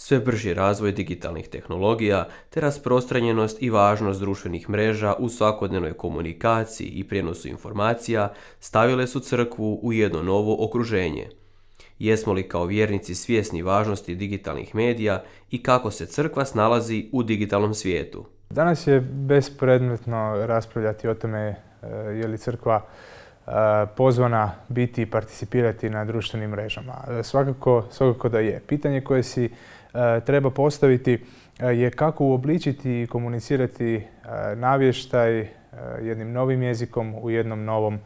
Sve brži razvoj digitalnih tehnologija te rasprostranjenost i važnost društvenih mreža u svakodnevnoj komunikaciji i prijenosu informacija stavile su crkvu u jedno novo okruženje. Jesmo li kao vjernici svjesni važnosti digitalnih medija i kako se crkva snalazi u digitalnom svijetu? Danas je bespredmetno raspravljati o tome e, je li crkva Eh, pozvana biti i participirati na društvenim mrežama. Eh, svakako, svakako da je. Pitanje koje si eh, treba postaviti je kako uobličiti i komunicirati navještaj jednim novim jezikom u jednom novom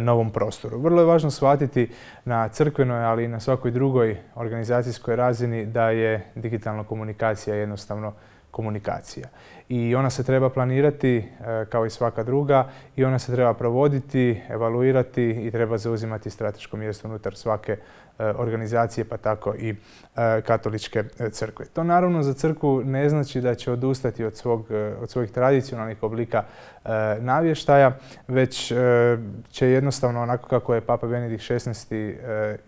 novom prostoru. Vrlo je važno shvatiti na crkvenoj, ali i na svakoj drugoj organizacijskoj razini da je digitalna komunikacija jednostavno komunikacija. I ona se treba planirati e, kao i svaka druga i ona se treba provoditi, evaluirati i treba zauzimati strateško mjesto unutar svake E, organizacije, pa tako i e, katoličke e, crkve. To naravno za crkvu ne znači da će odustati od, svojih tradicionalnih oblika navještaja, već će jednostavno onako kako je Papa Benedikt XVI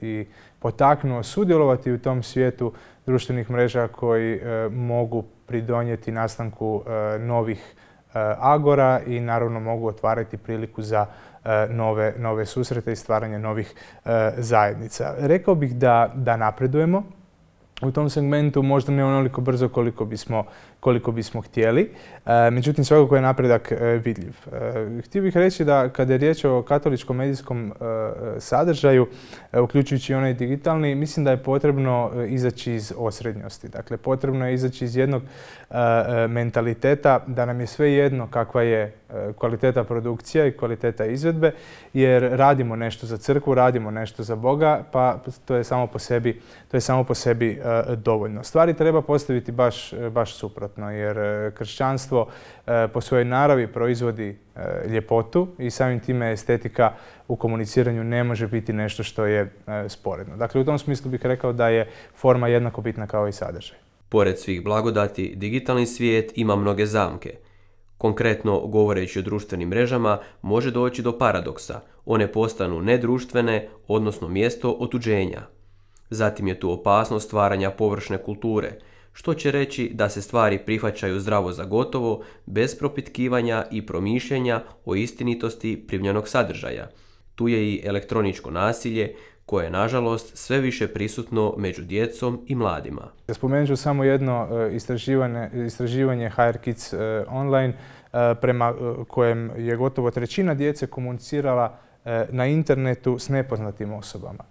i potaknuo sudjelovati u tom svijetu društvenih mreža koji mogu pridonijeti nastanku novih agora i naravno mogu otvarati priliku za E, nove, susrete i stvaranje novih e, zajednica. Rekao bih da napredujemo, u tom segmentu, možda ne onoliko brzo koliko bismo, koliko bismo htjeli. E, međutim, svakako je napredak e, vidljiv. E, htio bih reći da kada je riječ o katoličkom medijskom sadržaju, uključujući i onaj digitalni, mislim da je potrebno izaći iz osrednjosti. Dakle, potrebno je izaći iz jednog mentaliteta da nam je sve jedno kakva je kvaliteta produkcija i kvaliteta izvedbe, jer radimo nešto za crkvu, radimo nešto za Boga, pa to je samo to je samo po sebi E, dovoljno. Stvari treba postaviti baš, e, suprotno jer e, kršćanstvo po svojoj naravi proizvodi ljepotu i samim time estetika u komuniciranju ne može biti nešto što je sporedno. Dakle, u tom smislu bih rekao da je forma jednako bitna kao i sadržaj. Pored svih blagodati, digitalni svijet ima mnoge zamke. Konkretno, govoreći o društvenim mrežama, može doći do paradoksa. One postanu nedruštvene, odnosno mjesto otuđenja. Zatim je tu opasnost stvaranja površne kulture, što će reći da se stvari prihvaćaju zdravo za gotovo, bez propitkivanja i promišljenja o istinitosti primljenog sadržaja. Tu je i elektroničko nasilje, koje je nažalost sve više prisutno među djecom i mladima. Spomenut ću samo jedno e, istraživanje, istraživanje Kids e, online e, prema kojem je gotovo trećina djece komunicirala na internetu s nepoznatim osobama.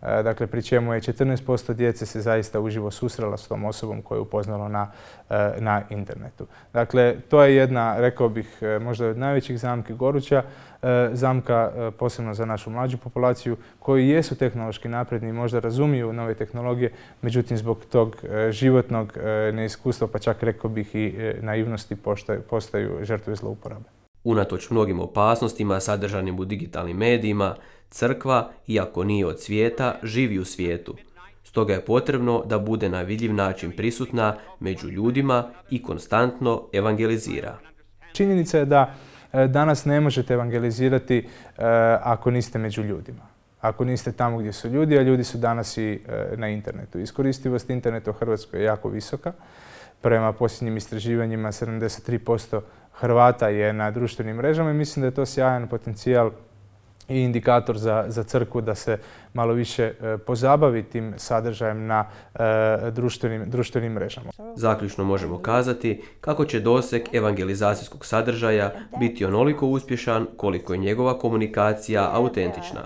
E, dakle, pri čemu je 14% djece se zaista uživo susrela s tom osobom koju je upoznalo na, e, na internetu. Dakle, to je jedna, rekao bih, e, možda od najvećih zamki Goruća, zamka posebno za našu mlađu populaciju, koji jesu tehnološki napredni i možda razumiju nove tehnologije, međutim, zbog tog životnog neiskustva, pa čak rekao bih i naivnosti, postaju žrtve zlouporabe. Unatoč mnogim opasnostima sadržanim u digitalnim medijima, crkva, iako nije od svijeta, živi u svijetu. Stoga je potrebno da bude na vidljiv način prisutna među ljudima i konstantno evangelizira. Činjenica je da e, danas ne možete evangelizirati e, ako niste među ljudima ako niste tamo gdje su ljudi, a ljudi su danas i e, na internetu. Iskoristivost interneta u Hrvatskoj je jako visoka. Prema posljednjim istraživanjima 73% Hrvata je na društvenim mrežama i mislim da je to sjajan potencijal i indikator za, za da se malo više e, pozabavi tim sadržajem na e, društvenim, mrežama. Zaključno možemo kazati kako će doseg evangelizacijskog sadržaja biti onoliko uspješan koliko je njegova komunikacija autentična.